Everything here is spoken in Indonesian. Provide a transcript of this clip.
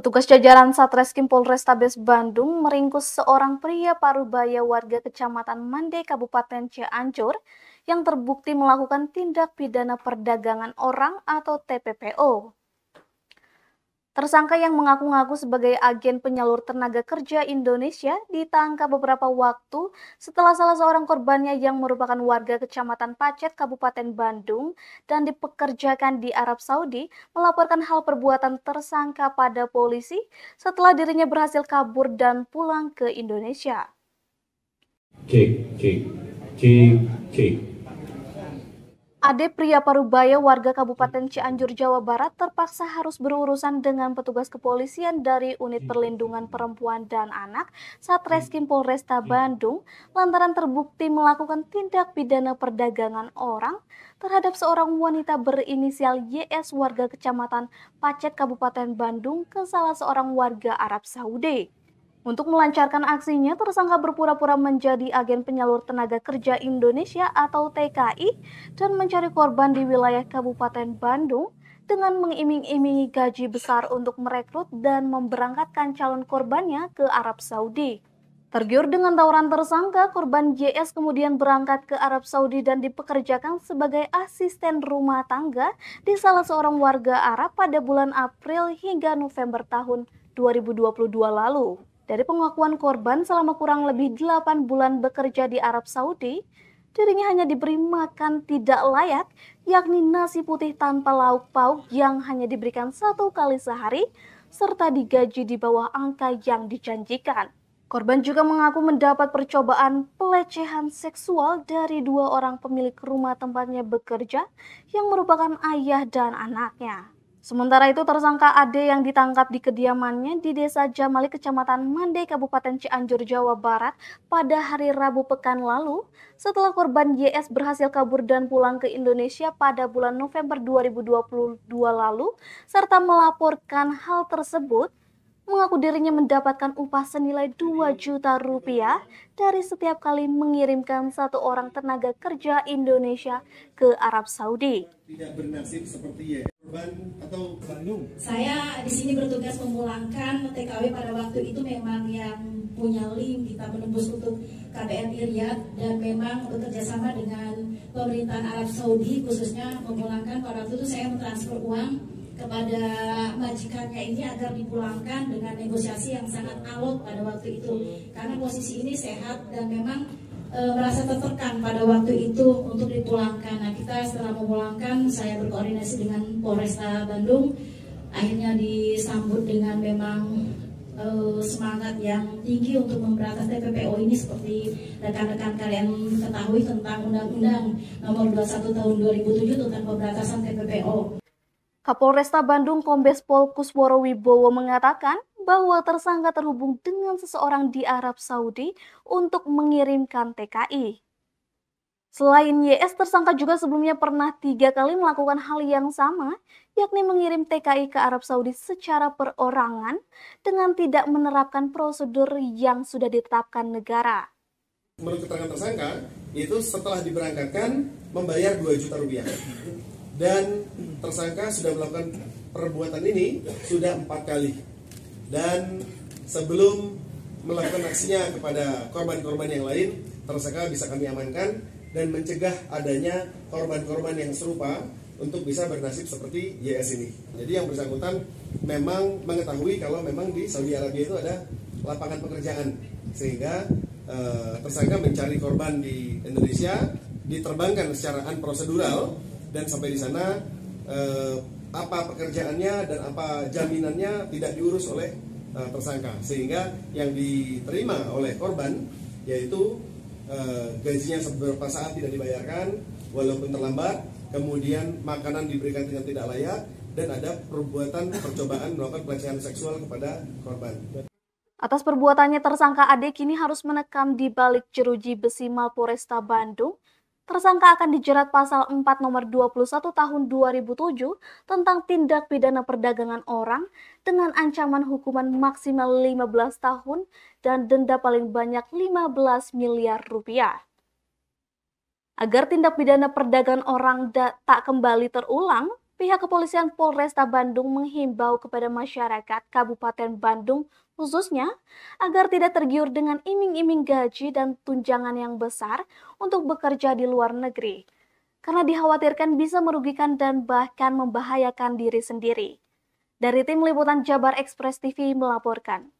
Petugas jajaran Satreskrim Polrestabes Bandung meringkus seorang pria parubaya warga Kecamatan Mande Kabupaten Cianjur yang terbukti melakukan tindak pidana perdagangan orang atau TPPO. Tersangka yang mengaku-ngaku sebagai agen penyalur tenaga kerja Indonesia ditangkap beberapa waktu setelah salah seorang korbannya yang merupakan warga Kecamatan Pacet, Kabupaten Bandung dan dipekerjakan di Arab Saudi melaporkan hal perbuatan tersangka pada polisi setelah dirinya berhasil kabur dan pulang ke Indonesia. Cik, cik, cik, cik. Ade Pria Parubaya warga Kabupaten Cianjur, Jawa Barat terpaksa harus berurusan dengan petugas kepolisian dari Unit Perlindungan Perempuan dan Anak Satreskrim Polresta Bandung lantaran terbukti melakukan tindak pidana perdagangan orang terhadap seorang wanita berinisial YS warga Kecamatan Pacet Kabupaten Bandung ke salah seorang warga Arab Saudi. Untuk melancarkan aksinya, tersangka berpura-pura menjadi agen penyalur tenaga kerja Indonesia atau TKI dan mencari korban di wilayah Kabupaten Bandung dengan mengiming-imingi gaji besar untuk merekrut dan memberangkatkan calon korbannya ke Arab Saudi. Tergiur dengan tawaran tersangka, korban JS kemudian berangkat ke Arab Saudi dan dipekerjakan sebagai asisten rumah tangga di salah seorang warga Arab pada bulan April hingga November tahun 2022 lalu. Dari pengakuan korban selama kurang lebih 8 bulan bekerja di Arab Saudi, dirinya hanya diberi makan tidak layak, yakni nasi putih tanpa lauk pauk yang hanya diberikan satu kali sehari, serta digaji di bawah angka yang dijanjikan. Korban juga mengaku mendapat percobaan pelecehan seksual dari dua orang pemilik rumah tempatnya bekerja yang merupakan ayah dan anaknya. Sementara itu tersangka AD yang ditangkap di kediamannya di Desa Jamali Kecamatan Mandai Kabupaten Cianjur Jawa Barat pada hari Rabu pekan lalu setelah korban YS berhasil kabur dan pulang ke Indonesia pada bulan November 2022 lalu serta melaporkan hal tersebut mengaku dirinya mendapatkan upah senilai 2 juta rupiah dari setiap kali mengirimkan satu orang tenaga kerja Indonesia ke Arab Saudi. Tidak bernasib seperti ya. Bandung atau Bandung? Saya di sini bertugas memulangkan TKW pada waktu itu memang yang punya link kita menembus untuk KBRI Riyadh dan memang bekerja sama dengan pemerintahan Arab Saudi khususnya memulangkan pada waktu itu saya mentransfer uang kepada majikannya ini agar dipulangkan dengan negosiasi yang sangat alot pada waktu itu karena posisi ini sehat dan memang e, merasa tertekan pada waktu itu untuk dipulangkan. Nah kita setelah memulangkan saya berkoordinasi dengan Polresta Bandung akhirnya disambut dengan memang e, semangat yang tinggi untuk memberantas TPPO ini seperti rekan-rekan kalian ketahui tentang Undang-Undang Nomor 21 Tahun 2007 tentang pemberantasan TPPO Kapolresta Bandung Kombes Pol Kusworo Wibowo mengatakan bahwa tersangka terhubung dengan seseorang di Arab Saudi untuk mengirimkan TKI. Selain YS, tersangka juga sebelumnya pernah tiga kali melakukan hal yang sama, yakni mengirim TKI ke Arab Saudi secara perorangan dengan tidak menerapkan prosedur yang sudah ditetapkan negara. Menurut keterangan tersangka, itu setelah diberangkatkan membayar 2 juta rupiah dan tersangka sudah melakukan perbuatan ini sudah empat kali dan sebelum melakukan aksinya kepada korban-korban yang lain tersangka bisa kami amankan dan mencegah adanya korban-korban yang serupa untuk bisa bernasib seperti YS ini. Jadi yang bersangkutan memang mengetahui kalau memang di Saudi Arabia itu ada lapangan pekerjaan sehingga e, tersangka mencari korban di Indonesia diterbangkan secara prosedural dan sampai di sana eh, apa pekerjaannya dan apa jaminannya tidak diurus oleh eh, tersangka sehingga yang diterima oleh korban yaitu eh, gajinya seberapa saat tidak dibayarkan walaupun terlambat kemudian makanan diberikan dengan tidak layak dan ada perbuatan percobaan melakukan pelecehan seksual kepada korban. Atas perbuatannya tersangka Ade kini harus menekam di balik jeruji besi Mapolresta Bandung tersangka akan dijerat pasal 4 nomor 21 tahun 2007 tentang tindak pidana perdagangan orang dengan ancaman hukuman maksimal 15 tahun dan denda paling banyak 15 miliar rupiah. Agar tindak pidana perdagangan orang tak kembali terulang, Pihak kepolisian Polresta Bandung menghimbau kepada masyarakat Kabupaten Bandung khususnya agar tidak tergiur dengan iming-iming gaji dan tunjangan yang besar untuk bekerja di luar negeri, karena dikhawatirkan bisa merugikan dan bahkan membahayakan diri sendiri. Dari tim liputan Jabar Express TV melaporkan.